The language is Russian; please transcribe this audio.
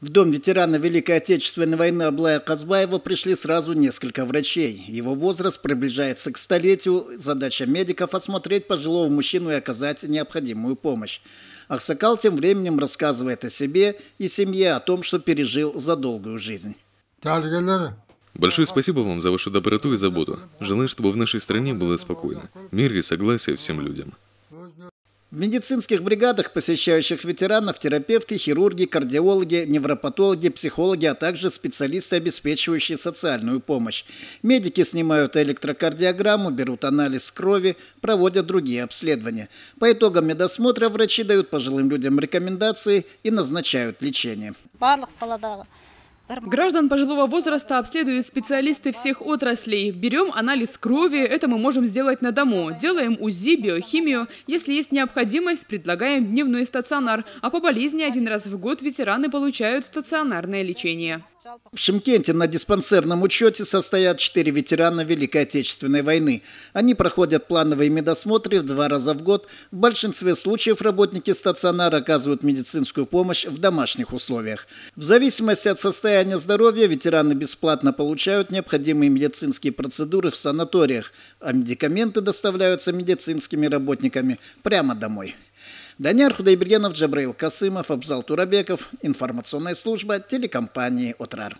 В дом ветерана Великой Отечественной войны Аблая Казбаева пришли сразу несколько врачей. Его возраст приближается к столетию. Задача медиков – осмотреть пожилого мужчину и оказать необходимую помощь. Ахсакал тем временем рассказывает о себе и семье, о том, что пережил за долгую жизнь. Большое спасибо вам за вашу доброту и заботу. Желаю, чтобы в нашей стране было спокойно. Мир и согласие всем людям. В медицинских бригадах, посещающих ветеранов, терапевты, хирурги, кардиологи, невропатологи, психологи, а также специалисты, обеспечивающие социальную помощь. Медики снимают электрокардиограмму, берут анализ крови, проводят другие обследования. По итогам медосмотра врачи дают пожилым людям рекомендации и назначают лечение. Граждан пожилого возраста обследуют специалисты всех отраслей. Берем анализ крови, это мы можем сделать на дому. Делаем УЗИ, биохимию. Если есть необходимость, предлагаем дневной стационар. А по болезни один раз в год ветераны получают стационарное лечение. В Шимкенте на диспансерном учете состоят четыре ветерана Великой Отечественной войны. Они проходят плановые медосмотры в два раза в год. В большинстве случаев работники стационара оказывают медицинскую помощь в домашних условиях. В зависимости от состояния здоровья ветераны бесплатно получают необходимые медицинские процедуры в санаториях, а медикаменты доставляются медицинскими работниками прямо домой. Данияр Худайбергенов, Джабраил Касымов, Абзал Турабеков, информационная служба телекомпании «Отрар».